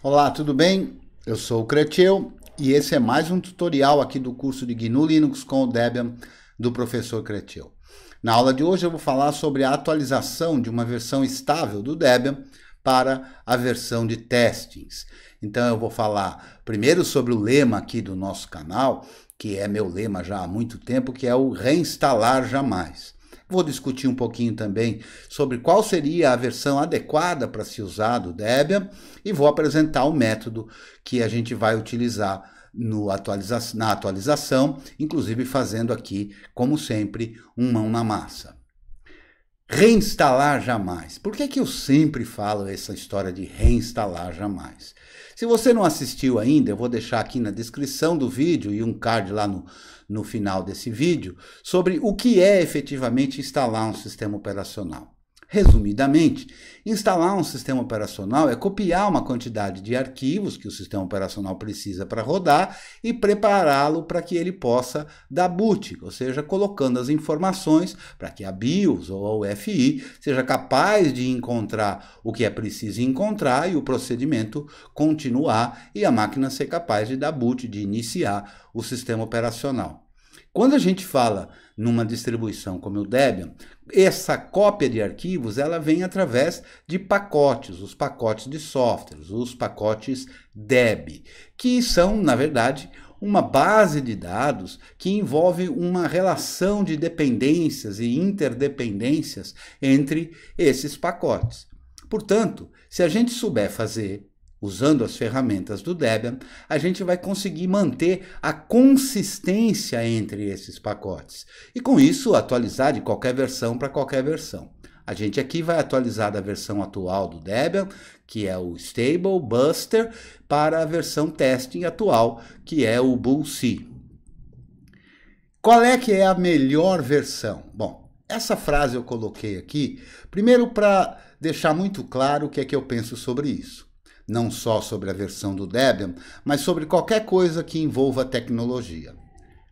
Olá, tudo bem? Eu sou o Cretil e esse é mais um tutorial aqui do curso de GNU Linux com o Debian do professor Cretil. Na aula de hoje eu vou falar sobre a atualização de uma versão estável do Debian para a versão de testings. Então eu vou falar primeiro sobre o lema aqui do nosso canal, que é meu lema já há muito tempo, que é o reinstalar jamais. Vou discutir um pouquinho também sobre qual seria a versão adequada para se usar do Debian e vou apresentar o método que a gente vai utilizar atualiza na atualização, inclusive fazendo aqui, como sempre, um mão na massa. Reinstalar jamais. Por que, que eu sempre falo essa história de reinstalar jamais? Se você não assistiu ainda, eu vou deixar aqui na descrição do vídeo e um card lá no, no final desse vídeo sobre o que é efetivamente instalar um sistema operacional. Resumidamente, instalar um sistema operacional é copiar uma quantidade de arquivos que o sistema operacional precisa para rodar e prepará-lo para que ele possa dar boot, ou seja, colocando as informações para que a BIOS ou a UFI seja capaz de encontrar o que é preciso encontrar e o procedimento continuar e a máquina ser capaz de dar boot, de iniciar o sistema operacional. Quando a gente fala numa distribuição como o Debian, essa cópia de arquivos ela vem através de pacotes, os pacotes de softwares, os pacotes Deb, que são, na verdade, uma base de dados que envolve uma relação de dependências e interdependências entre esses pacotes. Portanto, se a gente souber fazer Usando as ferramentas do Debian, a gente vai conseguir manter a consistência entre esses pacotes e, com isso, atualizar de qualquer versão para qualquer versão. A gente aqui vai atualizar da versão atual do Debian, que é o Stable Buster, para a versão testing atual, que é o Bull Qual é que é a melhor versão? Bom, essa frase eu coloquei aqui, primeiro para deixar muito claro o que é que eu penso sobre isso não só sobre a versão do Debian, mas sobre qualquer coisa que envolva tecnologia.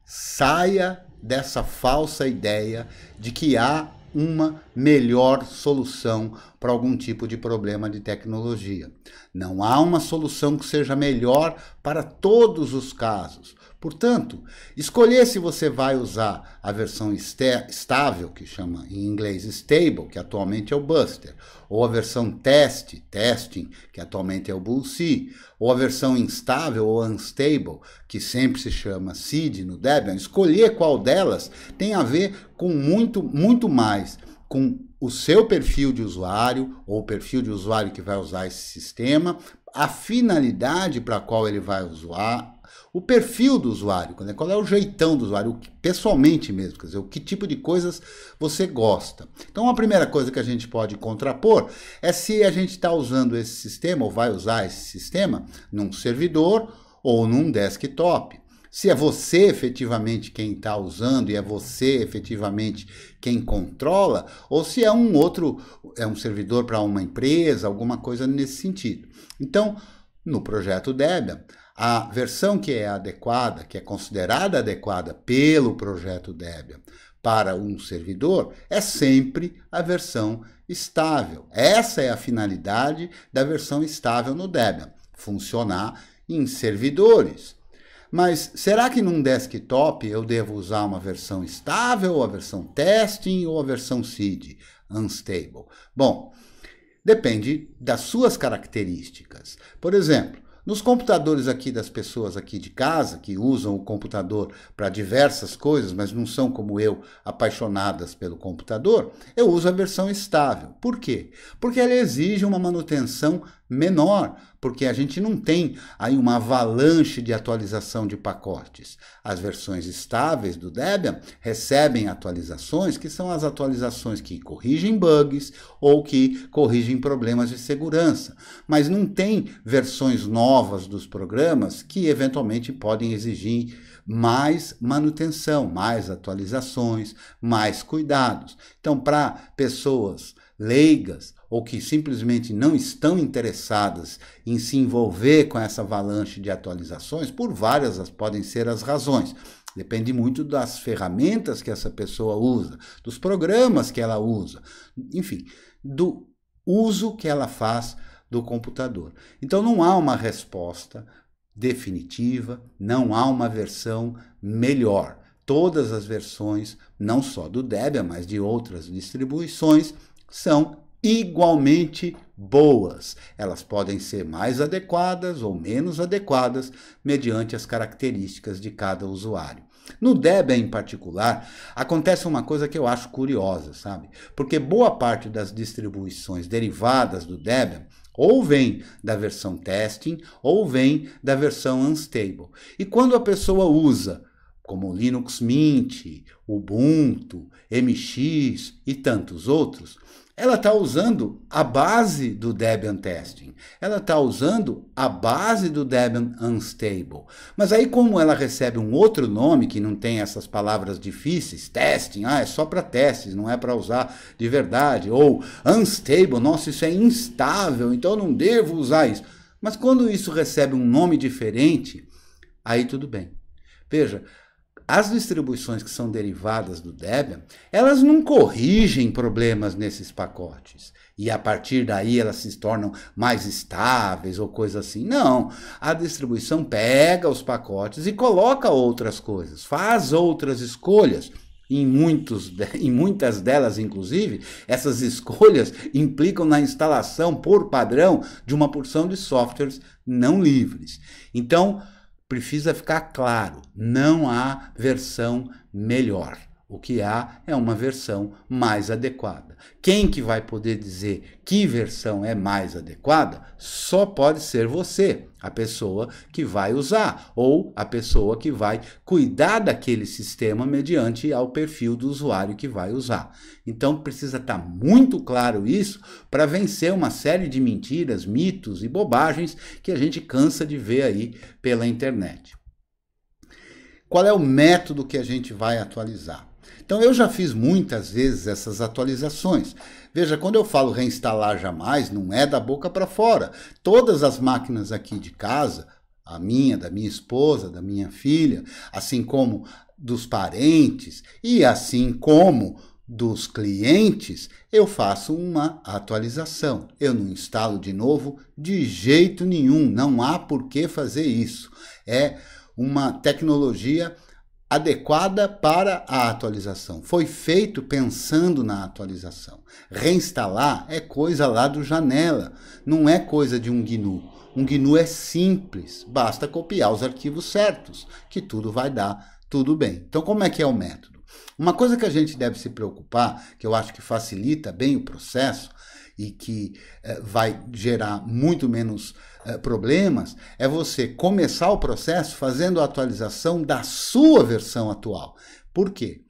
Saia dessa falsa ideia de que há uma melhor solução para algum tipo de problema de tecnologia. Não há uma solução que seja melhor para todos os casos. Portanto, escolher se você vai usar a versão estável, que chama em inglês stable, que atualmente é o Buster, ou a versão teste, testing, que atualmente é o Bullseye, ou a versão instável ou unstable, que sempre se chama seed no Debian. Escolher qual delas tem a ver com muito, muito mais com o seu perfil de usuário ou o perfil de usuário que vai usar esse sistema, a finalidade para a qual ele vai usar, o perfil do usuário, né? qual é o jeitão do usuário, pessoalmente mesmo, quer dizer, o que tipo de coisas você gosta. Então, a primeira coisa que a gente pode contrapor é se a gente está usando esse sistema ou vai usar esse sistema num servidor ou num desktop. Se é você efetivamente quem está usando e é você efetivamente quem controla, ou se é um outro, é um servidor para uma empresa, alguma coisa nesse sentido. Então, no projeto Debian, a versão que é adequada, que é considerada adequada pelo projeto Debian para um servidor, é sempre a versão estável. Essa é a finalidade da versão estável no Debian, funcionar em servidores. Mas será que num desktop eu devo usar uma versão estável, ou a versão testing ou a versão seed, unstable? Bom, depende das suas características. Por exemplo, nos computadores aqui das pessoas aqui de casa, que usam o computador para diversas coisas, mas não são como eu apaixonadas pelo computador, eu uso a versão estável. Por quê? Porque ela exige uma manutenção menor, porque a gente não tem aí uma avalanche de atualização de pacotes. As versões estáveis do Debian recebem atualizações, que são as atualizações que corrigem bugs ou que corrigem problemas de segurança, mas não tem versões novas dos programas que eventualmente podem exigir mais manutenção, mais atualizações, mais cuidados. Então, para pessoas leigas ou que simplesmente não estão interessadas em se envolver com essa avalanche de atualizações, por várias as podem ser as razões. Depende muito das ferramentas que essa pessoa usa, dos programas que ela usa, enfim, do uso que ela faz do computador. Então não há uma resposta definitiva, não há uma versão melhor. Todas as versões, não só do Debian, mas de outras distribuições, são igualmente boas. Elas podem ser mais adequadas ou menos adequadas mediante as características de cada usuário. No Debian em particular, acontece uma coisa que eu acho curiosa, sabe? Porque boa parte das distribuições derivadas do Debian ou vem da versão testing ou vem da versão unstable. E quando a pessoa usa como Linux Mint, Ubuntu, MX e tantos outros, ela está usando a base do Debian Testing. Ela está usando a base do Debian Unstable. Mas aí, como ela recebe um outro nome que não tem essas palavras difíceis, testing, ah, é só para testes, não é para usar de verdade. Ou unstable, nossa, isso é instável, então não devo usar isso. Mas quando isso recebe um nome diferente, aí tudo bem. Veja, as distribuições que são derivadas do Debian, elas não corrigem problemas nesses pacotes. E a partir daí elas se tornam mais estáveis ou coisa assim. Não. A distribuição pega os pacotes e coloca outras coisas, faz outras escolhas. Em, muitos, em muitas delas, inclusive, essas escolhas implicam na instalação por padrão de uma porção de softwares não livres. Então, precisa ficar claro, não há versão melhor. O que há é uma versão mais adequada. Quem que vai poder dizer que versão é mais adequada? Só pode ser você, a pessoa que vai usar ou a pessoa que vai cuidar daquele sistema mediante ao perfil do usuário que vai usar. Então precisa estar tá muito claro isso para vencer uma série de mentiras, mitos e bobagens que a gente cansa de ver aí pela internet. Qual é o método que a gente vai atualizar? Então eu já fiz muitas vezes essas atualizações. Veja, quando eu falo reinstalar jamais, não é da boca para fora. Todas as máquinas aqui de casa, a minha, da minha esposa, da minha filha, assim como dos parentes e assim como dos clientes, eu faço uma atualização. Eu não instalo de novo de jeito nenhum, não há por que fazer isso. É uma tecnologia adequada para a atualização. Foi feito pensando na atualização. Reinstalar é coisa lá do janela, não é coisa de um GNU. Um GNU é simples, basta copiar os arquivos certos, que tudo vai dar tudo bem. Então, como é que é o método? Uma coisa que a gente deve se preocupar, que eu acho que facilita bem o processo e que eh, vai gerar muito menos eh, problemas é você começar o processo fazendo a atualização da sua versão atual. Por quê?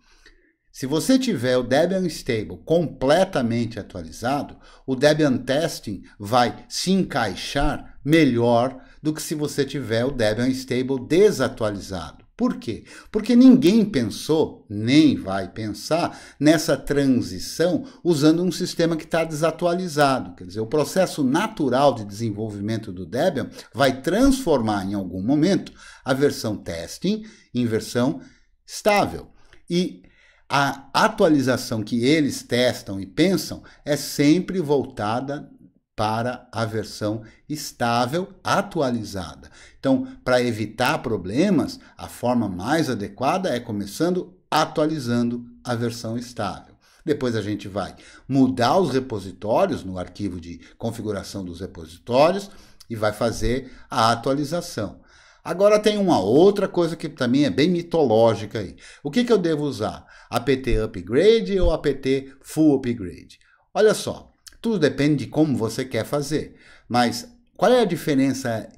Se você tiver o Debian Stable completamente atualizado, o Debian Testing vai se encaixar melhor do que se você tiver o Debian Stable desatualizado. Por quê? Porque ninguém pensou, nem vai pensar, nessa transição usando um sistema que está desatualizado. Quer dizer, o processo natural de desenvolvimento do Debian vai transformar em algum momento a versão testing em versão estável. E a atualização que eles testam e pensam é sempre voltada para a versão estável atualizada. Então, para evitar problemas, a forma mais adequada é começando atualizando a versão estável. Depois a gente vai mudar os repositórios no arquivo de configuração dos repositórios e vai fazer a atualização. Agora tem uma outra coisa que também é bem mitológica aí. O que, que eu devo usar? APT Upgrade ou APT Full Upgrade? Olha só, tudo depende de como você quer fazer. Mas qual é a diferença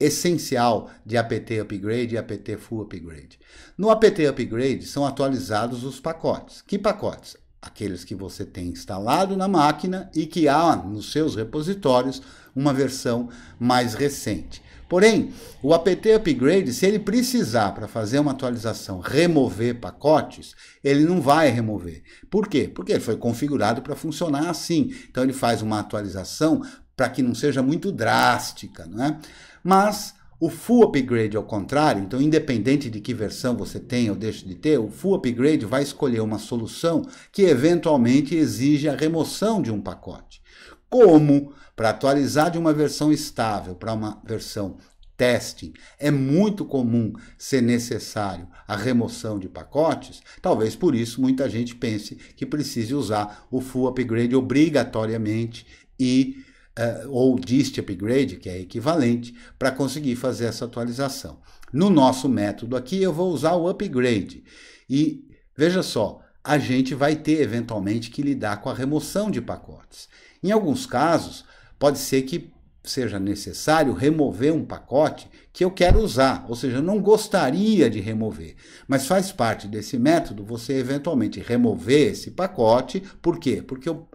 essencial de APT Upgrade e APT Full Upgrade? No APT Upgrade são atualizados os pacotes. Que pacotes? Aqueles que você tem instalado na máquina e que há nos seus repositórios uma versão mais recente. Porém, o apt upgrade, se ele precisar para fazer uma atualização, remover pacotes, ele não vai remover. Por quê? Porque ele foi configurado para funcionar assim. Então ele faz uma atualização para que não seja muito drástica, não é? Mas o full upgrade, ao contrário, então independente de que versão você tenha ou deixe de ter, o full upgrade vai escolher uma solução que eventualmente exige a remoção de um pacote. Como para atualizar de uma versão estável para uma versão testing, é muito comum ser necessário a remoção de pacotes. Talvez por isso muita gente pense que precise usar o full upgrade obrigatoriamente e uh, ou dist upgrade, que é equivalente, para conseguir fazer essa atualização. No nosso método aqui, eu vou usar o upgrade. E veja só, a gente vai ter eventualmente que lidar com a remoção de pacotes. Em alguns casos, Pode ser que seja necessário remover um pacote que eu quero usar, ou seja, não gostaria de remover, mas faz parte desse método você eventualmente remover esse pacote, por quê? Porque eu,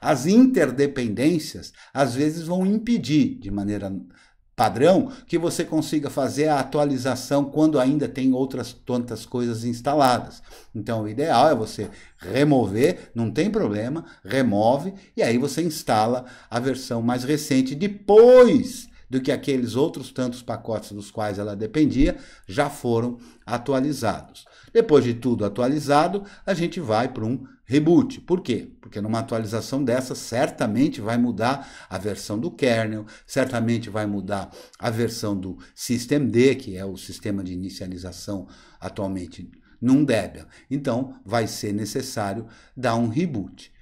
as interdependências às vezes vão impedir de maneira padrão que você consiga fazer a atualização quando ainda tem outras tantas coisas instaladas. Então, o ideal é você remover, não tem problema, remove e aí você instala a versão mais recente depois do que aqueles outros tantos pacotes dos quais ela dependia já foram atualizados. Depois de tudo atualizado, a gente vai para um reboot. Por quê? Porque numa atualização dessa, certamente vai mudar a versão do kernel, certamente vai mudar a versão do systemd, que é o sistema de inicialização atualmente num Debian. Então, vai ser necessário dar um reboot.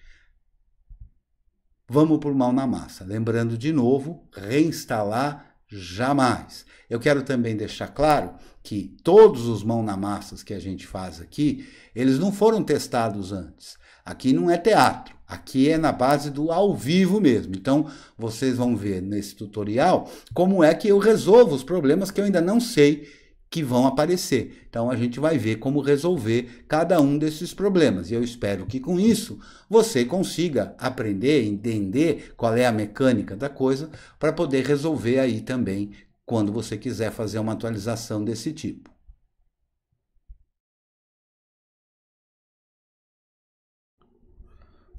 Vamos por mal na massa. Lembrando de novo, reinstalar jamais. Eu quero também deixar claro que todos os mão na massas que a gente faz aqui, eles não foram testados antes. Aqui não é teatro, aqui é na base do ao vivo mesmo. Então, vocês vão ver nesse tutorial como é que eu resolvo os problemas que eu ainda não sei que vão aparecer. Então a gente vai ver como resolver cada um desses problemas. E eu espero que com isso você consiga aprender, entender qual é a mecânica da coisa para poder resolver aí também quando você quiser fazer uma atualização desse tipo.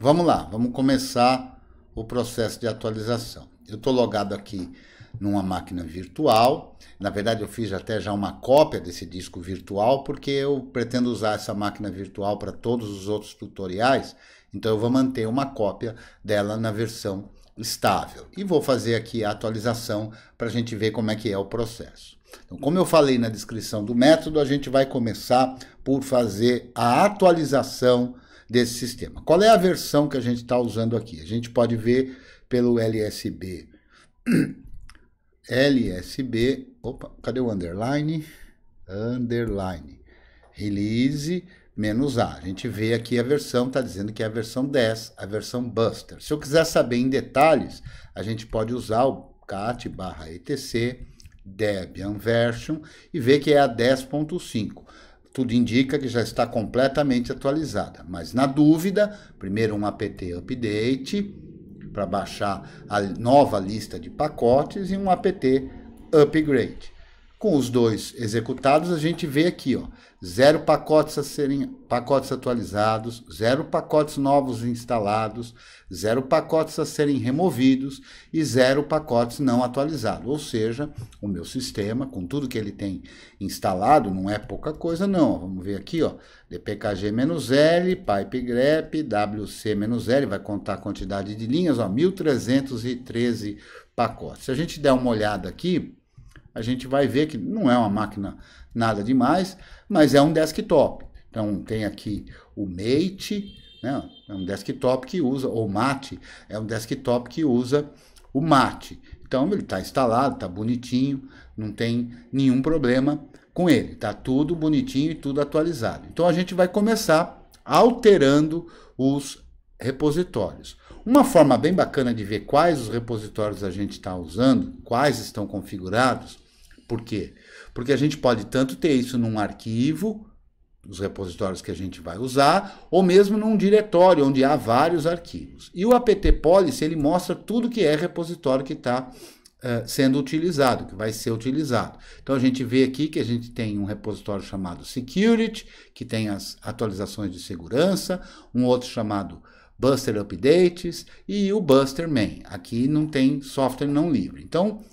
Vamos lá, vamos começar o processo de atualização. Eu estou logado aqui numa máquina virtual. Na verdade, eu fiz até já uma cópia desse disco virtual, porque eu pretendo usar essa máquina virtual para todos os outros tutoriais. Então, eu vou manter uma cópia dela na versão estável. E vou fazer aqui a atualização para a gente ver como é que é o processo. Então, como eu falei na descrição do método, a gente vai começar por fazer a atualização desse sistema. Qual é a versão que a gente está usando aqui? A gente pode ver pelo LSB. LSB, opa, cadê o underline? Underline. Release menos A. A gente vê aqui a versão, está dizendo que é a versão 10, a versão Buster. Se eu quiser saber em detalhes, a gente pode usar o cat barra etc, Debian version, e ver que é a 10.5. Tudo indica que já está completamente atualizada, mas na dúvida, primeiro um apt update para baixar a nova lista de pacotes e um apt upgrade. Com os dois executados, a gente vê aqui, ó, zero pacotes a serem pacotes atualizados, zero pacotes novos instalados, zero pacotes a serem removidos e zero pacotes não atualizados. Ou seja, o meu sistema, com tudo que ele tem instalado, não é pouca coisa não. Vamos ver aqui, ó, dpkg-l, pipegrep, wc-l, vai contar a quantidade de linhas, ó, 1313 pacotes. Se a gente der uma olhada aqui, a gente vai ver que não é uma máquina nada demais, mas é um desktop. Então tem aqui o Mate, né? é um desktop que usa, ou Mate, é um desktop que usa o Mate. Então ele está instalado, está bonitinho, não tem nenhum problema com ele. Está tudo bonitinho e tudo atualizado. Então a gente vai começar alterando os repositórios. Uma forma bem bacana de ver quais os repositórios a gente está usando, quais estão configurados, por quê? Porque a gente pode tanto ter isso num arquivo, os repositórios que a gente vai usar, ou mesmo num diretório onde há vários arquivos. E o apt policy ele mostra tudo que é repositório que está eh, sendo utilizado, que vai ser utilizado. Então a gente vê aqui que a gente tem um repositório chamado security, que tem as atualizações de segurança, um outro chamado Buster Updates e o Buster Main. Aqui não tem software não livre. Então,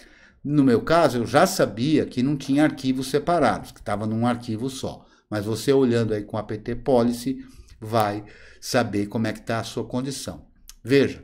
no meu caso, eu já sabia que não tinha arquivos separados, que estava num arquivo só. Mas você olhando aí com a PT Policy vai saber como é que está a sua condição. Veja,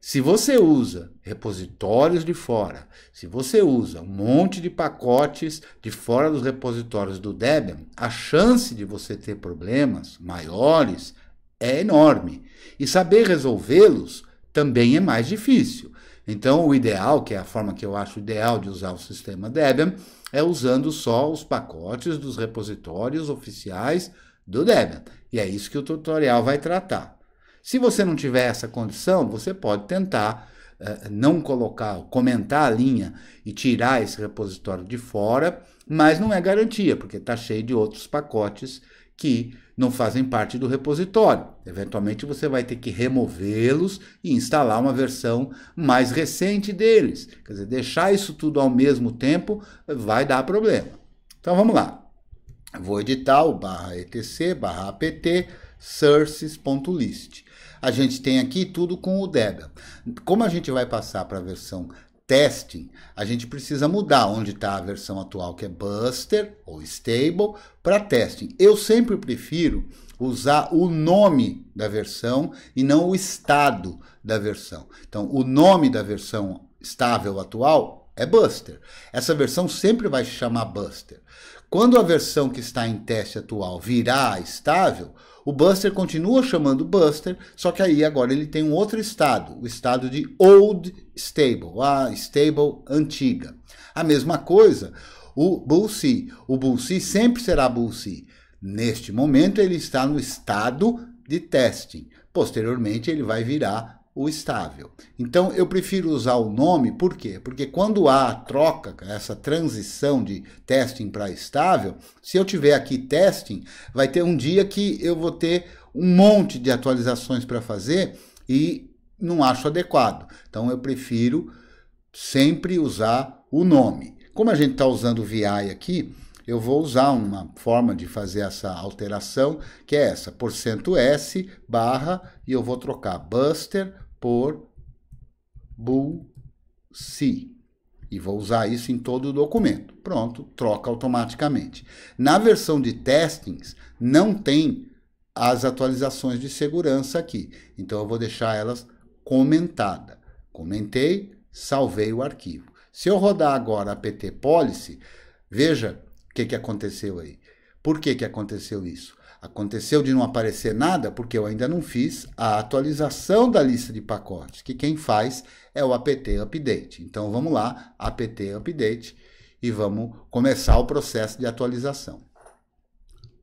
se você usa repositórios de fora, se você usa um monte de pacotes de fora dos repositórios do Debian, a chance de você ter problemas maiores é enorme. E saber resolvê-los também é mais difícil. Então, o ideal, que é a forma que eu acho ideal de usar o sistema Debian, é usando só os pacotes dos repositórios oficiais do Debian. E é isso que o tutorial vai tratar. Se você não tiver essa condição, você pode tentar uh, não colocar, comentar a linha e tirar esse repositório de fora, mas não é garantia, porque está cheio de outros pacotes que não fazem parte do repositório. Eventualmente você vai ter que removê-los e instalar uma versão mais recente deles. Quer dizer, deixar isso tudo ao mesmo tempo vai dar problema. Então vamos lá. Vou editar o barra etc, barra apt, sources.list. A gente tem aqui tudo com o Debian. Como a gente vai passar para a versão testing, a gente precisa mudar onde está a versão atual, que é Buster ou Stable, para testing. Eu sempre prefiro usar o nome da versão e não o estado da versão. Então, o nome da versão estável atual é Buster. Essa versão sempre vai se chamar Buster. Quando a versão que está em teste atual virar estável, o Buster continua chamando Buster, só que aí agora ele tem um outro estado, o estado de Old Stable, a stable antiga. A mesma coisa, o Bull O Bull sempre será Bull Neste momento ele está no estado de testing. Posteriormente ele vai virar o estável. Então eu prefiro usar o nome, por quê? Porque quando há a troca, essa transição de testing para estável, se eu tiver aqui testing, vai ter um dia que eu vou ter um monte de atualizações para fazer e não acho adequado. Então eu prefiro sempre usar o nome. Como a gente está usando o VI aqui, eu vou usar uma forma de fazer essa alteração, que é essa, por cento %s barra, e eu vou trocar buster por BUSI. E vou usar isso em todo o documento. Pronto, troca automaticamente. Na versão de testings, não tem as atualizações de segurança aqui. Então, eu vou deixar elas comentada. Comentei, salvei o arquivo. Se eu rodar agora a PT Policy, veja o que, que aconteceu aí. Por que, que aconteceu isso? Aconteceu de não aparecer nada porque eu ainda não fiz a atualização da lista de pacotes, que quem faz é o apt update. Então vamos lá, apt update e vamos começar o processo de atualização.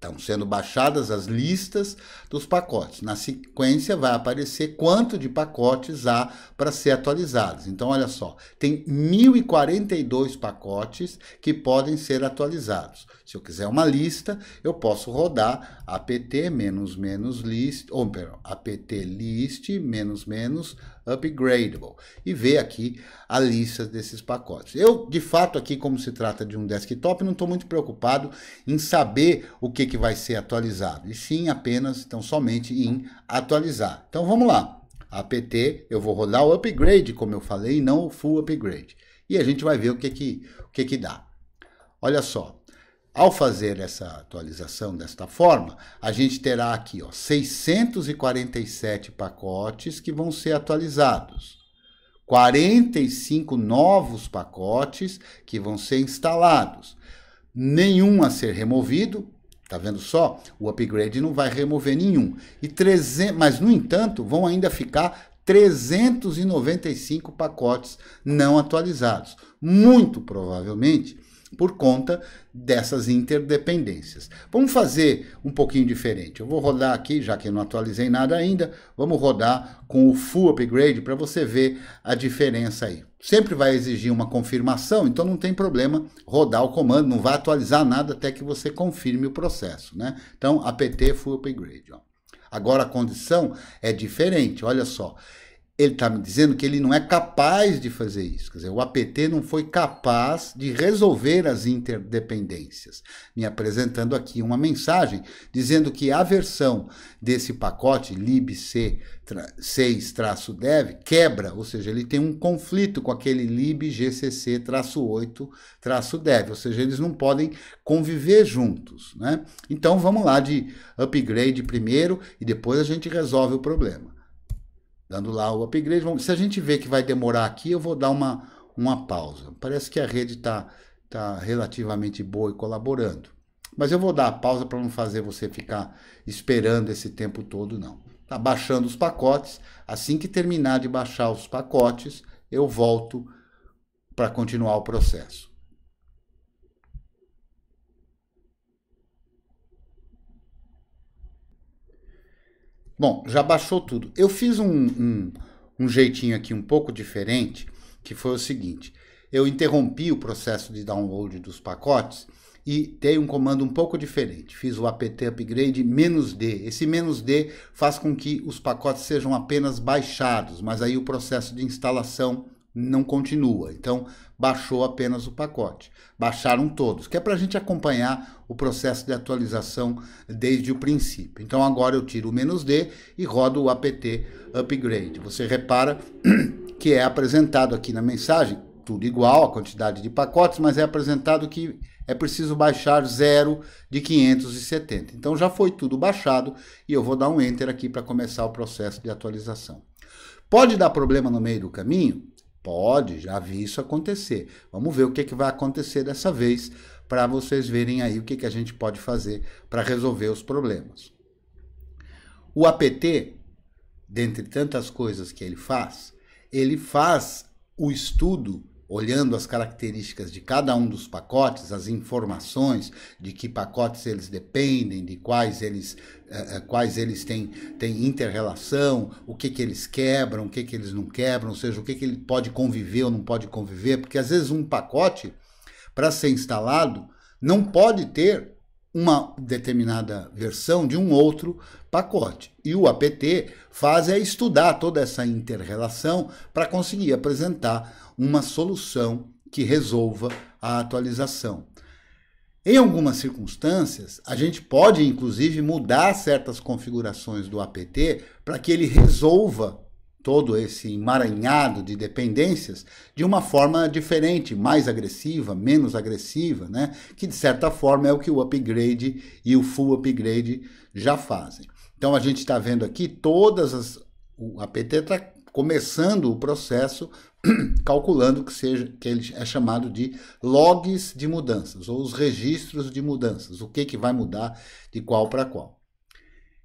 Estão sendo baixadas as listas dos pacotes. Na sequência vai aparecer quanto de pacotes há para ser atualizados. Então, olha só, tem 1042 pacotes que podem ser atualizados. Se eu quiser uma lista, eu posso rodar apt menos menos list, ou apt list menos menos upgradable e ver aqui a lista desses pacotes. Eu, de fato, aqui como se trata de um desktop, não estou muito preocupado em saber o que, que vai ser atualizado, e sim apenas, então somente em atualizar. Então vamos lá. APT, eu vou rodar o upgrade, como eu falei, não o full upgrade. E a gente vai ver o que que, o que, que dá. Olha só, ao fazer essa atualização desta forma, a gente terá aqui ó, 647 pacotes que vão ser atualizados, 45 novos pacotes que vão ser instalados, nenhum a ser removido, Tá vendo só? O upgrade não vai remover nenhum. E 300, mas no entanto, vão ainda ficar 395 pacotes não atualizados. Muito provavelmente, por conta dessas interdependências. Vamos fazer um pouquinho diferente. Eu vou rodar aqui, já que eu não atualizei nada ainda, vamos rodar com o full upgrade para você ver a diferença aí. Sempre vai exigir uma confirmação, então não tem problema rodar o comando, não vai atualizar nada até que você confirme o processo, né? Então, apt full upgrade, ó. Agora a condição é diferente, olha só ele está me dizendo que ele não é capaz de fazer isso. Quer dizer, o APT não foi capaz de resolver as interdependências. Me apresentando aqui uma mensagem dizendo que a versão desse pacote libc6-dev quebra, ou seja, ele tem um conflito com aquele libgcc-8-dev, ou seja, eles não podem conviver juntos. Né? Então vamos lá de upgrade primeiro e depois a gente resolve o problema dando lá o upgrade. Vamos, se a gente vê que vai demorar aqui, eu vou dar uma, uma pausa. Parece que a rede está tá relativamente boa e colaborando. Mas eu vou dar a pausa para não fazer você ficar esperando esse tempo todo, não. Está baixando os pacotes. Assim que terminar de baixar os pacotes, eu volto para continuar o processo. Bom, já baixou tudo. Eu fiz um, um, um jeitinho aqui um pouco diferente, que foi o seguinte: eu interrompi o processo de download dos pacotes e dei um comando um pouco diferente. Fiz o apt upgrade "-d". Esse "-d" faz com que os pacotes sejam apenas baixados, mas aí o processo de instalação não continua. Então, baixou apenas o pacote. Baixaram todos, que é para a gente acompanhar o processo de atualização desde o princípio. Então, agora eu tiro o menos D e rodo o apt upgrade. Você repara que é apresentado aqui na mensagem tudo igual, a quantidade de pacotes, mas é apresentado que é preciso baixar zero de 570. Então já foi tudo baixado e eu vou dar um enter aqui para começar o processo de atualização. Pode dar problema no meio do caminho? Pode, já vi isso acontecer. Vamos ver o que, que vai acontecer dessa vez para vocês verem aí o que, que a gente pode fazer para resolver os problemas. O APT, dentre tantas coisas que ele faz, ele faz o estudo olhando as características de cada um dos pacotes, as informações de que pacotes eles dependem, de quais eles, eh, eh, quais eles têm, têm interrelação, o que, que eles quebram, o que, que eles não quebram, ou seja, o que, que ele pode conviver ou não pode conviver, porque às vezes um pacote, para ser instalado, não pode ter uma determinada versão de um outro pacote. E o APT faz é estudar toda essa interrelação para conseguir apresentar uma solução que resolva a atualização. Em algumas circunstâncias, a gente pode inclusive mudar certas configurações do APT para que ele resolva todo esse emaranhado de dependências de uma forma diferente, mais agressiva, menos agressiva, né? que de certa forma é o que o upgrade e o full upgrade já fazem. Então a gente está vendo aqui todas as. o apt está começando o processo calculando que seja que ele é chamado de logs de mudanças ou os registros de mudanças, o que, que vai mudar de qual para qual.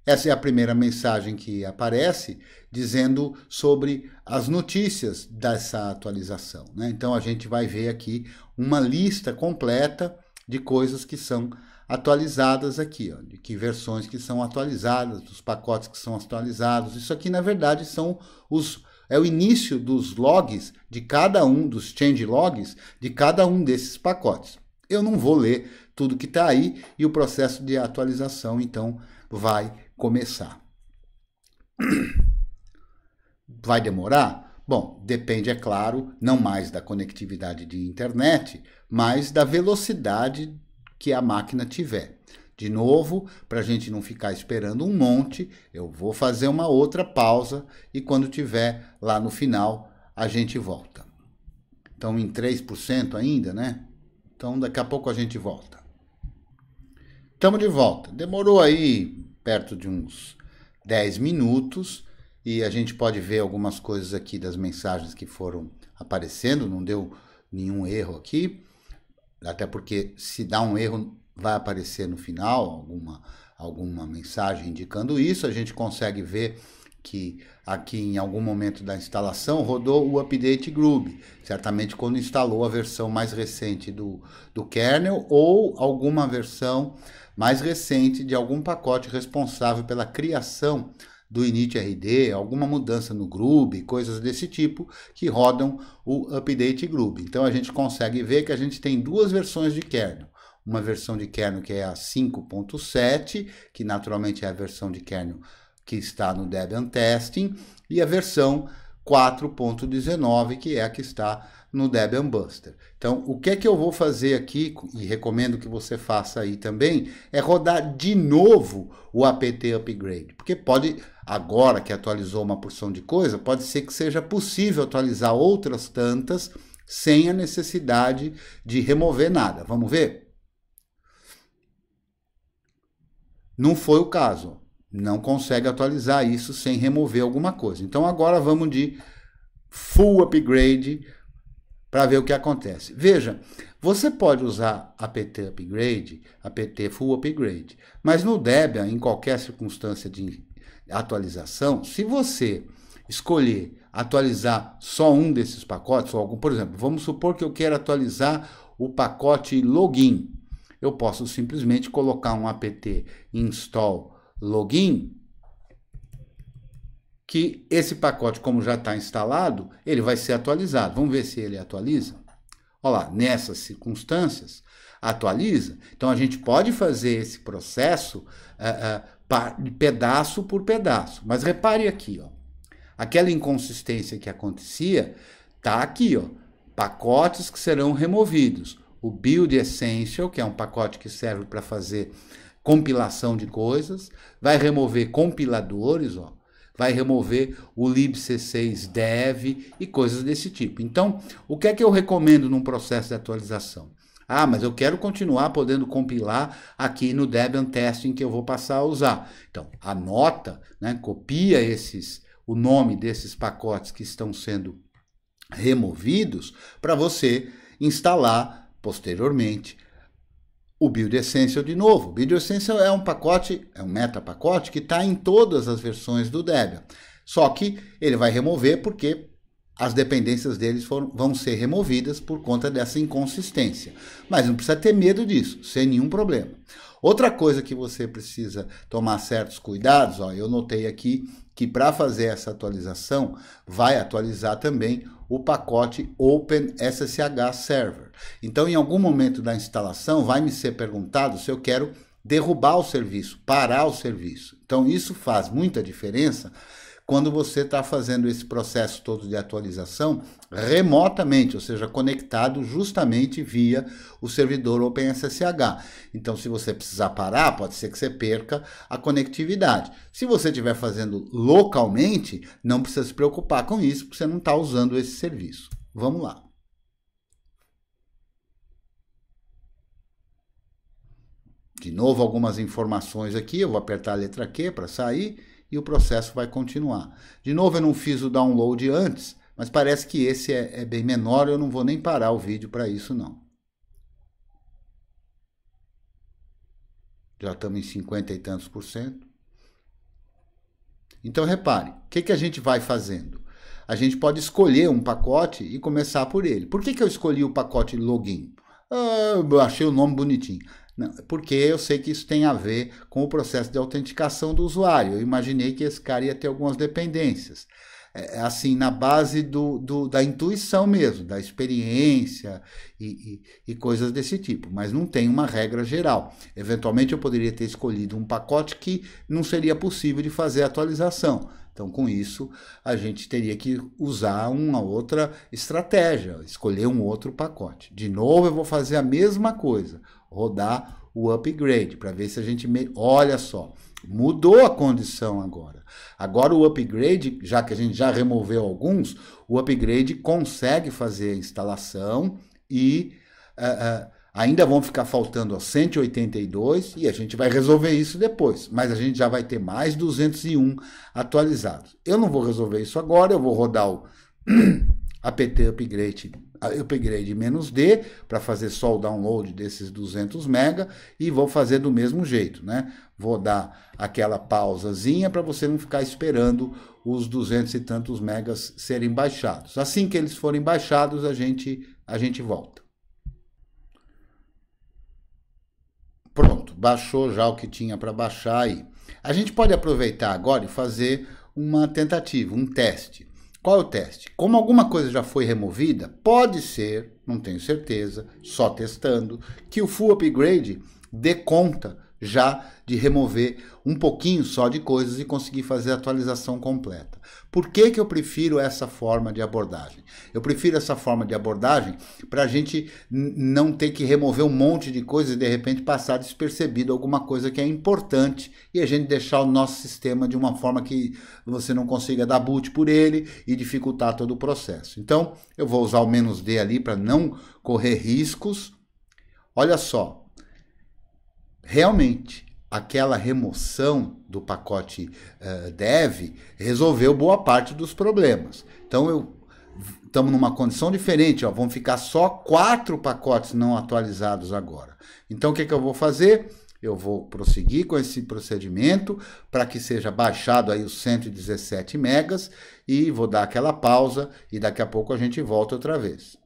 Essa é a primeira mensagem que aparece dizendo sobre as notícias dessa atualização. Né? Então a gente vai ver aqui uma lista completa de coisas que são atualizadas aqui, ó, de que versões que são atualizadas, dos pacotes que são atualizados. Isso aqui na verdade são os é o início dos logs de cada um dos change logs de cada um desses pacotes. Eu não vou ler tudo que está aí e o processo de atualização então vai começar. Vai demorar? Bom, depende, é claro, não mais da conectividade de internet, mas da velocidade que a máquina tiver. De novo, para a gente não ficar esperando um monte, eu vou fazer uma outra pausa e quando tiver lá no final, a gente volta. Então, em 3% ainda, né? Então, daqui a pouco a gente volta. Estamos de volta. Demorou aí perto de uns 10 minutos e a gente pode ver algumas coisas aqui das mensagens que foram aparecendo, não deu nenhum erro aqui, até porque se dá um erro vai aparecer no final alguma alguma mensagem indicando isso, a gente consegue ver que aqui em algum momento da instalação rodou o update Groove, certamente quando instalou a versão mais recente do, do kernel ou alguma versão mais recente de algum pacote responsável pela criação do initRD, alguma mudança no group, coisas desse tipo que rodam o update group. Então a gente consegue ver que a gente tem duas versões de kernel. Uma versão de kernel que é a 5.7, que naturalmente é a versão de kernel que está no Debian Testing, e a versão 4.19, que é a que está no Debian Buster. Então, o que é que eu vou fazer aqui, e recomendo que você faça aí também, é rodar de novo o apt upgrade, porque pode, agora que atualizou uma porção de coisa, pode ser que seja possível atualizar outras tantas sem a necessidade de remover nada. Vamos ver? Não foi o caso não consegue atualizar isso sem remover alguma coisa. Então agora vamos de full upgrade para ver o que acontece. Veja, você pode usar apt upgrade, apt full upgrade, mas no Debian, em qualquer circunstância de atualização, se você escolher atualizar só um desses pacotes, ou algum, por exemplo, vamos supor que eu queira atualizar o pacote login. Eu posso simplesmente colocar um apt install login, que esse pacote, como já está instalado, ele vai ser atualizado. Vamos ver se ele atualiza. Olha lá, nessas circunstâncias, atualiza. Então a gente pode fazer esse processo uh, uh, pedaço por pedaço. Mas repare aqui, ó. aquela inconsistência que acontecia está aqui. Ó. Pacotes que serão removidos. O Build Essential, que é um pacote que serve para fazer compilação de coisas, vai remover compiladores, ó, vai remover o libc6 dev e coisas desse tipo. Então, o que é que eu recomendo num processo de atualização? Ah, mas eu quero continuar podendo compilar aqui no Debian Testing que eu vou passar a usar. Então, anota, né, copia esses, o nome desses pacotes que estão sendo removidos para você instalar posteriormente o Build Essential de novo. O Build Essential é um pacote, é um meta pacote que está em todas as versões do Debian. Só que ele vai remover porque as dependências deles foram, vão ser removidas por conta dessa inconsistência. Mas não precisa ter medo disso, sem nenhum problema. Outra coisa que você precisa tomar certos cuidados, ó, eu notei aqui que para fazer essa atualização, vai atualizar também o pacote OpenSSH Server. Então, em algum momento da instalação, vai me ser perguntado se eu quero derrubar o serviço, parar o serviço. Então, isso faz muita diferença quando você está fazendo esse processo todo de atualização remotamente, ou seja, conectado justamente via o servidor OpenSSH. Então, se você precisar parar, pode ser que você perca a conectividade. Se você estiver fazendo localmente, não precisa se preocupar com isso, porque você não está usando esse serviço. Vamos lá. De novo, algumas informações aqui. Eu vou apertar a letra Q para sair e o processo vai continuar. De novo, eu não fiz o download antes, mas parece que esse é, é bem menor. Eu não vou nem parar o vídeo para isso, não. Já estamos em 50 e tantos por cento. Então, repare, o que, que a gente vai fazendo? A gente pode escolher um pacote e começar por ele. Por que, que eu escolhi o pacote login? Ah, achei o nome bonitinho. É porque eu sei que isso tem a ver com o processo de autenticação do usuário. Eu imaginei que esse cara ia ter algumas dependências. É, é, assim, na base do, do, da intuição mesmo, da experiência e, e, e coisas desse tipo, mas não tem uma regra geral. Eventualmente eu poderia ter escolhido um pacote que não seria possível de fazer atualização, então, com isso, a gente teria que usar uma outra estratégia, escolher um outro pacote. De novo, eu vou fazer a mesma coisa rodar o upgrade para ver se a gente me... olha só mudou a condição agora agora o upgrade já que a gente já removeu alguns o upgrade consegue fazer a instalação e uh, uh, ainda vão ficar faltando ó, 182 e a gente vai resolver isso depois mas a gente já vai ter mais 201 atualizados eu não vou resolver isso agora eu vou rodar o apt upgrade ah, eu peguei de menos D para fazer só o download desses 200 mega e vou fazer do mesmo jeito, né? Vou dar aquela pausazinha para você não ficar esperando os 200 e tantos megas serem baixados. Assim que eles forem baixados, a gente a gente volta. Pronto, baixou já o que tinha para baixar aí. A gente pode aproveitar agora e fazer uma tentativa, um teste. Qual é o teste? Como alguma coisa já foi removida, pode ser, não tenho certeza, só testando, que o full upgrade dê conta já de remover um pouquinho só de coisas e conseguir fazer a atualização completa. Por que, que eu prefiro essa forma de abordagem? Eu prefiro essa forma de abordagem para a gente não ter que remover um monte de coisas e de repente passar despercebido alguma coisa que é importante e a gente deixar o nosso sistema de uma forma que você não consiga dar boot por ele e dificultar todo o processo. Então, eu vou usar o menos D ali para não correr riscos. Olha só, realmente aquela remoção do pacote uh, dev resolveu boa parte dos problemas. Então eu estamos numa condição diferente, ó, vão ficar só quatro pacotes não atualizados agora. Então o que, é que eu vou fazer? Eu vou prosseguir com esse procedimento para que seja baixado aí os 117 megas e vou dar aquela pausa e daqui a pouco a gente volta outra vez.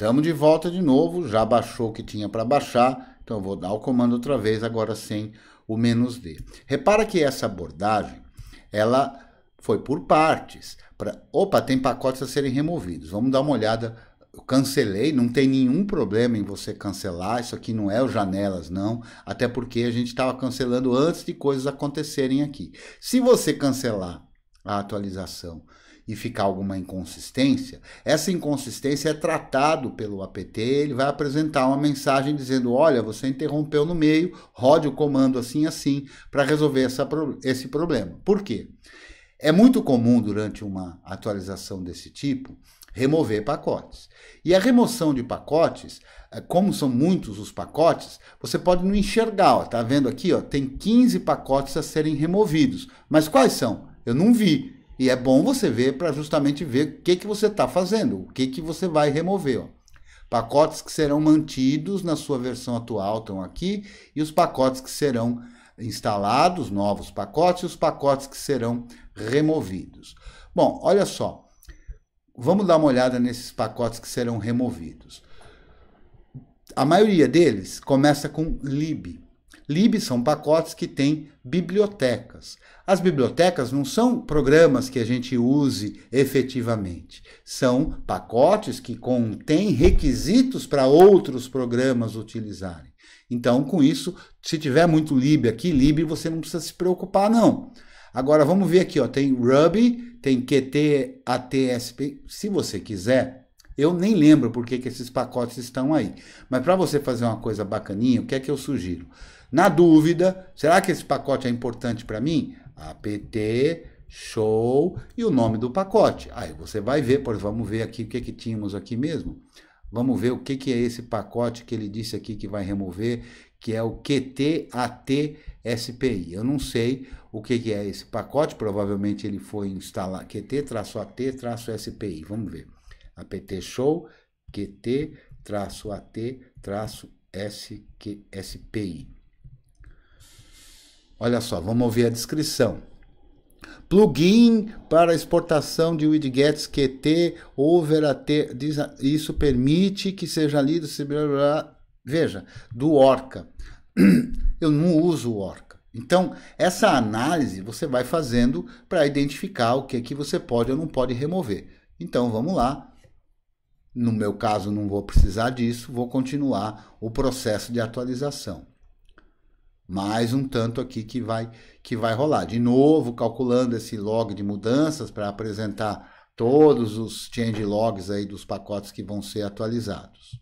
Estamos de volta de novo, já baixou o que tinha para baixar, então eu vou dar o comando outra vez, agora sem o menos D. Repara que essa abordagem, ela foi por partes. Pra... Opa, tem pacotes a serem removidos. Vamos dar uma olhada. Eu cancelei, não tem nenhum problema em você cancelar, isso aqui não é o janelas, não, até porque a gente estava cancelando antes de coisas acontecerem aqui. Se você cancelar a atualização e ficar alguma inconsistência, essa inconsistência é tratado pelo APT, ele vai apresentar uma mensagem dizendo: olha, você interrompeu no meio, rode o comando assim assim para resolver essa, esse problema. Por quê? É muito comum durante uma atualização desse tipo remover pacotes. E a remoção de pacotes, eh, como são muitos os pacotes, você pode não enxergar, ó, tá vendo aqui, ó, tem 15 pacotes a serem removidos. Mas quais são? Eu não vi. E é bom você ver para justamente ver o que, que você está fazendo, o que, que você vai remover. Ó. Pacotes que serão mantidos na sua versão atual estão aqui, e os pacotes que serão instalados, novos pacotes, e os pacotes que serão removidos. Bom, olha só. Vamos dar uma olhada nesses pacotes que serão removidos. A maioria deles começa com lib. Lib são pacotes que têm bibliotecas. As bibliotecas não são programas que a gente use efetivamente, são pacotes que contêm requisitos para outros programas utilizarem. Então, com isso, se tiver muito lib aqui, lib você não precisa se preocupar não. Agora vamos ver aqui, ó, tem Ruby, tem QT, ATSP, se você quiser, eu nem lembro porque que esses pacotes estão aí. Mas para você fazer uma coisa bacaninha, o que é que eu sugiro? Na dúvida, será que esse pacote é importante para mim? apt show e o nome do pacote. Aí você vai ver, por vamos ver aqui o que que tínhamos aqui mesmo. Vamos ver o que que é esse pacote que ele disse aqui que vai remover, que é o qtatspi. SPI. Eu não sei o que que é esse pacote, provavelmente ele foi instalar QT-AT-SPI. Vamos ver. apt show QT-AT-SPI. Olha só, vamos ouvir a descrição. Plugin para exportação de widgets QT over AT. Isso permite que seja lido. Veja, do Orca. Eu não uso o Orca. Então, essa análise você vai fazendo para identificar o que é que você pode ou não pode remover. Então, vamos lá. No meu caso, não vou precisar disso, vou continuar o processo de atualização mais um tanto aqui que vai que vai rolar. De novo, calculando esse log de mudanças para apresentar todos os change logs aí dos pacotes que vão ser atualizados.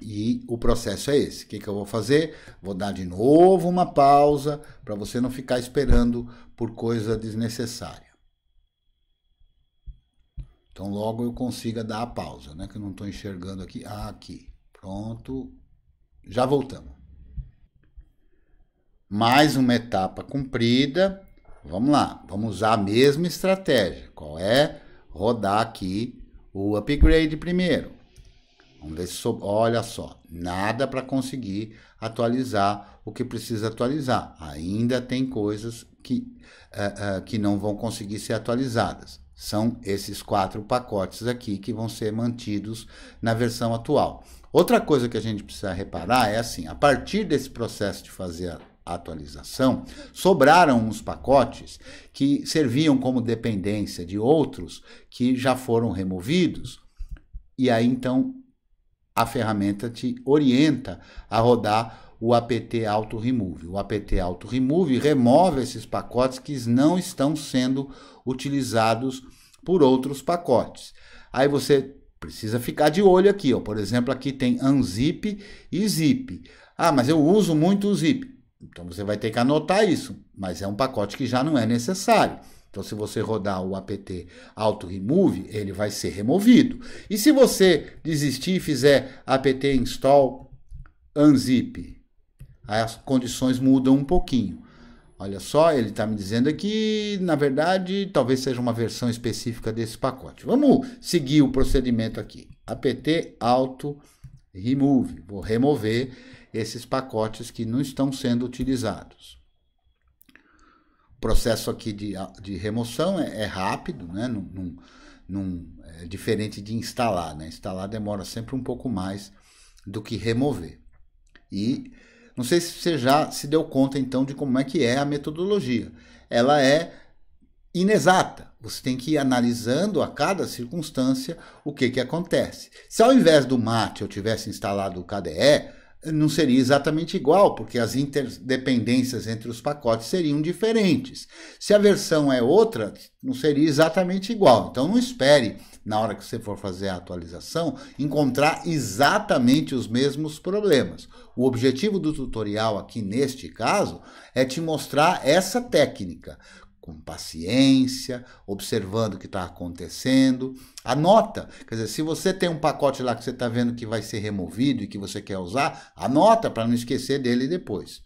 E o processo é esse. O que, que eu vou fazer? Vou dar de novo uma pausa para você não ficar esperando por coisa desnecessária. Então logo eu consiga dar a pausa, né? Que eu não estou enxergando aqui. Ah, aqui. Pronto, já voltamos. Mais uma etapa cumprida. Vamos lá, vamos usar a mesma estratégia. Qual é? Rodar aqui o upgrade primeiro. Vamos ver se so... olha só, nada para conseguir atualizar o que precisa atualizar. Ainda tem coisas que, uh, uh, que não vão conseguir ser atualizadas. São esses quatro pacotes aqui que vão ser mantidos na versão atual. Outra coisa que a gente precisa reparar é assim: a partir desse processo de fazer a atualização, sobraram uns pacotes que serviam como dependência de outros que já foram removidos. E aí então a ferramenta te orienta a rodar o apt auto remove. O apt auto remove remove esses pacotes que não estão sendo utilizados por outros pacotes. Aí você Precisa ficar de olho aqui, ó. Por exemplo, aqui tem unzip e zip. Ah, mas eu uso muito o zip. Então você vai ter que anotar isso, mas é um pacote que já não é necessário. Então, se você rodar o apt auto remove, ele vai ser removido. E se você desistir e fizer apt install unzip, as condições mudam um pouquinho. Olha só, ele está me dizendo aqui, na verdade, talvez seja uma versão específica desse pacote. Vamos seguir o procedimento aqui. apt auto remove. Vou remover esses pacotes que não estão sendo utilizados. O processo aqui de, de remoção é, é rápido, né? Num, num, num, é diferente de instalar. Né? Instalar demora sempre um pouco mais do que remover. E não sei se você já se deu conta então de como é que é a metodologia. Ela é inexata. Você tem que ir analisando a cada circunstância o que, que acontece. Se ao invés do mate eu tivesse instalado o KDE, não seria exatamente igual, porque as interdependências entre os pacotes seriam diferentes. Se a versão é outra, não seria exatamente igual. Então não espere na hora que você for fazer a atualização, encontrar exatamente os mesmos problemas. O objetivo do tutorial aqui neste caso é te mostrar essa técnica com paciência, observando o que está acontecendo. Anota, quer dizer, se você tem um pacote lá que você está vendo que vai ser removido e que você quer usar, anota para não esquecer dele depois.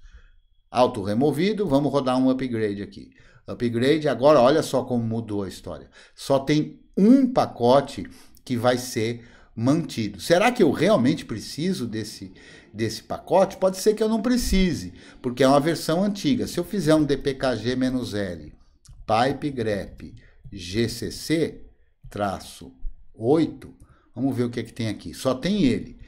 Auto removido, vamos rodar um upgrade aqui. Upgrade, agora olha só como mudou a história. Só tem um pacote que vai ser mantido. Será que eu realmente preciso desse, desse pacote? Pode ser que eu não precise, porque é uma versão antiga. Se eu fizer um dpkg-l, pipe grep gcc 8, vamos ver o que, é que tem aqui. Só tem ele.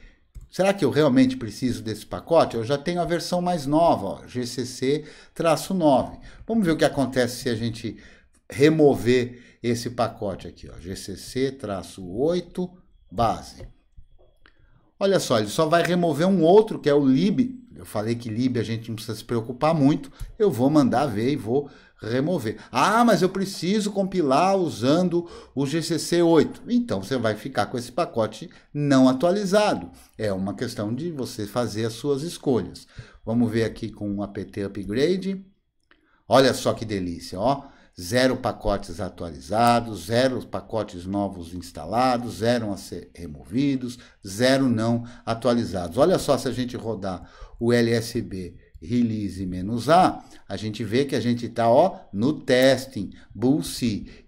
Será que eu realmente preciso desse pacote? Eu já tenho a versão mais nova, ó, gcc 9. Vamos ver o que acontece se a gente remover esse pacote aqui, ó, GCC-8 base. Olha só, ele só vai remover um outro que é o lib. Eu falei que lib a gente não precisa se preocupar muito. Eu vou mandar ver e vou remover. Ah, mas eu preciso compilar usando o GCC 8. Então você vai ficar com esse pacote não atualizado. É uma questão de você fazer as suas escolhas. Vamos ver aqui com o apt upgrade. Olha só que delícia, ó zero pacotes atualizados, zero pacotes novos instalados, zero a ser removidos, zero não atualizados. Olha só se a gente rodar o LSB release A, a gente vê que a gente está no testing, bull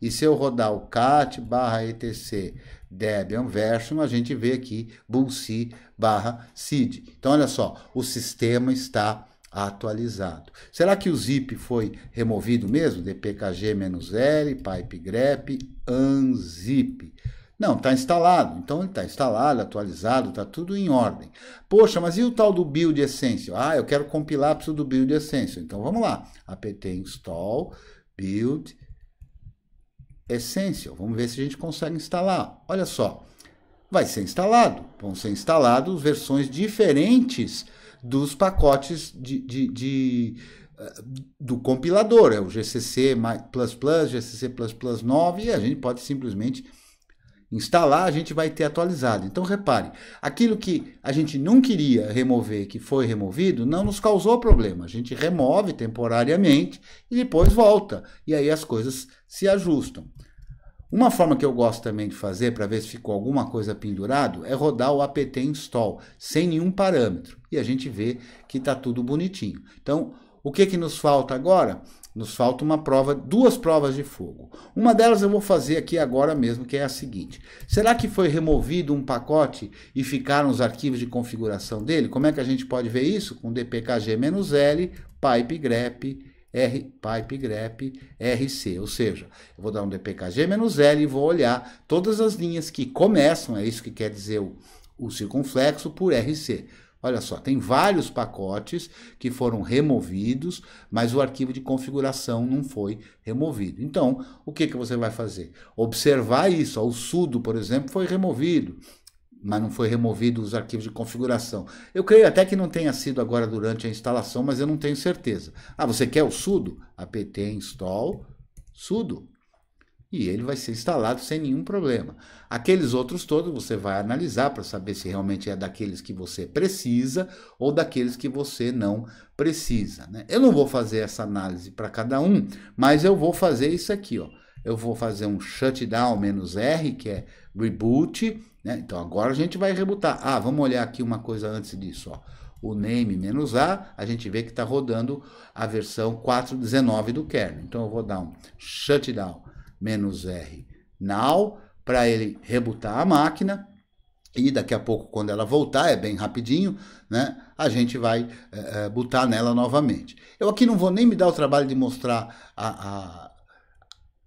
E se eu rodar o cat barra etc Debian version, a gente vê aqui bull barra seed. Então, olha só, o sistema está atualizado. Será que o zip foi removido mesmo? dpkg-l, pipegrep, unzip. Não, está instalado. Então ele está instalado, atualizado, está tudo em ordem. Poxa, mas e o tal do build essential? Ah, eu quero compilar, preciso do build essential. Então vamos lá. apt install build essential. Vamos ver se a gente consegue instalar. Olha só, vai ser instalado. Vão ser instalados versões diferentes dos pacotes de, de, de eh, do compilador, é o GCC++, GCC++ 9, e a gente pode simplesmente instalar, a gente vai ter atualizado. Então repare, aquilo que a gente não queria remover, que foi removido, não nos causou problema. A gente remove temporariamente e depois volta. E aí as coisas se ajustam. Uma forma que eu gosto também de fazer para ver se ficou alguma coisa pendurado é rodar o apt install sem nenhum parâmetro e a gente vê que está tudo bonitinho. Então, o que, que nos falta agora? Nos falta uma prova, duas provas de fogo. Uma delas eu vou fazer aqui agora mesmo, que é a seguinte. Será que foi removido um pacote e ficaram os arquivos de configuração dele? Como é que a gente pode ver isso? Com dpkg-l, pipe grep R, pipe grep, RC. Ou seja, eu vou dar um DPKG menos L e vou olhar todas as linhas que começam, é isso que quer dizer o, o circunflexo, por RC. Olha só, tem vários pacotes que foram removidos, mas o arquivo de configuração não foi removido. Então, o que, que você vai fazer? Observar isso. Ó, o sudo, por exemplo, foi removido mas não foi removido os arquivos de configuração. Eu creio até que não tenha sido agora durante a instalação, mas eu não tenho certeza. Ah, você quer o sudo? apt install sudo. E ele vai ser instalado sem nenhum problema. Aqueles outros todos você vai analisar para saber se realmente é daqueles que você precisa ou daqueles que você não precisa. Né? Eu não vou fazer essa análise para cada um, mas eu vou fazer isso aqui. Ó. Eu vou fazer um shutdown-r, que é reboot, né? Então agora a gente vai rebutar. Ah, vamos olhar aqui uma coisa antes disso. Ó. O name A, a gente vê que está rodando a versão 4.19 do kernel. Então eu vou dar um shutdown R now para ele rebutar a máquina. E daqui a pouco, quando ela voltar, é bem rapidinho, né? A gente vai é, botar nela novamente. Eu aqui não vou nem me dar o trabalho de mostrar a, a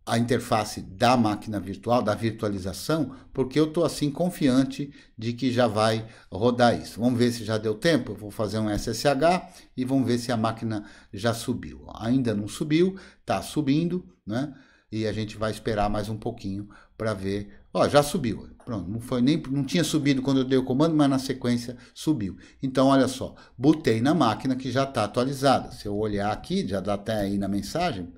a interface da máquina virtual, da virtualização, porque eu estou assim confiante de que já vai rodar isso. Vamos ver se já deu tempo. Eu vou fazer um SSH e vamos ver se a máquina já subiu. Ainda não subiu, está subindo, né? E a gente vai esperar mais um pouquinho para ver. Ó, já subiu. Pronto, não foi nem não tinha subido quando eu dei o comando, mas na sequência subiu. Então olha só, botei na máquina que já está atualizada. Se eu olhar aqui, já dá até aí na mensagem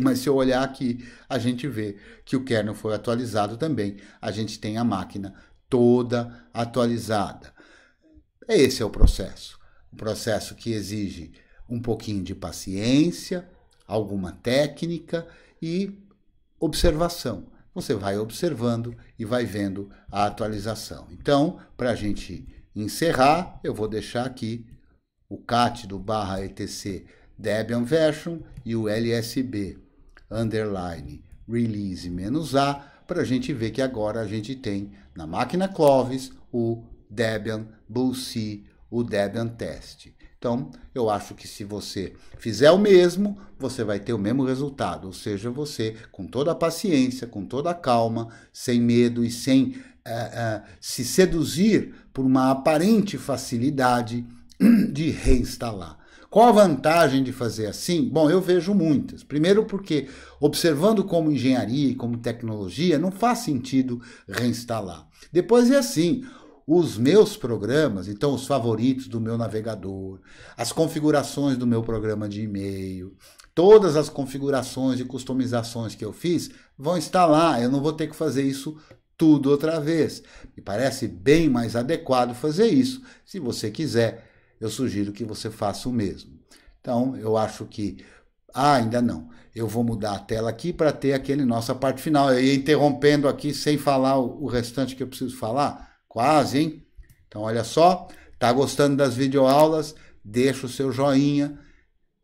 mas se eu olhar aqui, a gente vê que o kernel foi atualizado também. A gente tem a máquina toda atualizada. Esse é o processo. Um processo que exige um pouquinho de paciência, alguma técnica e observação. Você vai observando e vai vendo a atualização. Então, para a gente encerrar, eu vou deixar aqui o cat do barra etc Debian version e o LSB underline release A para a gente ver que agora a gente tem na máquina Clovis o Debian bullseye o Debian Test. Então, eu acho que se você fizer o mesmo, você vai ter o mesmo resultado. Ou seja, você, com toda a paciência, com toda a calma, sem medo e sem uh, uh, se seduzir por uma aparente facilidade de reinstalar. Qual a vantagem de fazer assim? Bom, eu vejo muitas. Primeiro, porque observando como engenharia e como tecnologia, não faz sentido reinstalar. Depois é assim. Os meus programas, então os favoritos do meu navegador, as configurações do meu programa de e-mail, todas as configurações e customizações que eu fiz vão estar lá. Eu não vou ter que fazer isso tudo outra vez. Me parece bem mais adequado fazer isso, se você quiser eu sugiro que você faça o mesmo. Então, eu acho que. Ah, ainda não. Eu vou mudar a tela aqui para ter aquele nossa parte final. Eu ia interrompendo aqui sem falar o restante que eu preciso falar. Quase, hein? Então, olha só. Tá gostando das videoaulas? Deixa o seu joinha.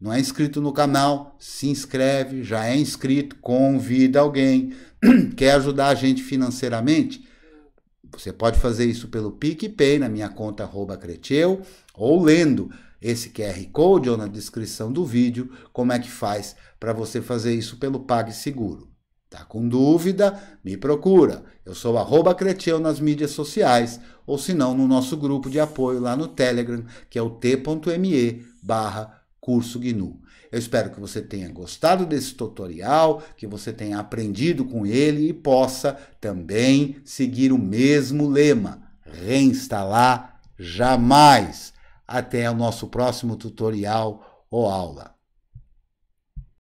Não é inscrito no canal? Se inscreve. Já é inscrito? Convida alguém. Quer ajudar a gente financeiramente? Você pode fazer isso pelo PicPay, na minha conta arroba Creteu ou lendo esse QR Code ou na descrição do vídeo como é que faz para você fazer isso pelo PagSeguro. Tá com dúvida? Me procura. Eu sou arroba nas mídias sociais, ou se não, no nosso grupo de apoio lá no Telegram, que é o t.me barra curso GNU. Eu espero que você tenha gostado desse tutorial, que você tenha aprendido com ele e possa também seguir o mesmo lema: reinstalar jamais até o nosso próximo tutorial ou aula.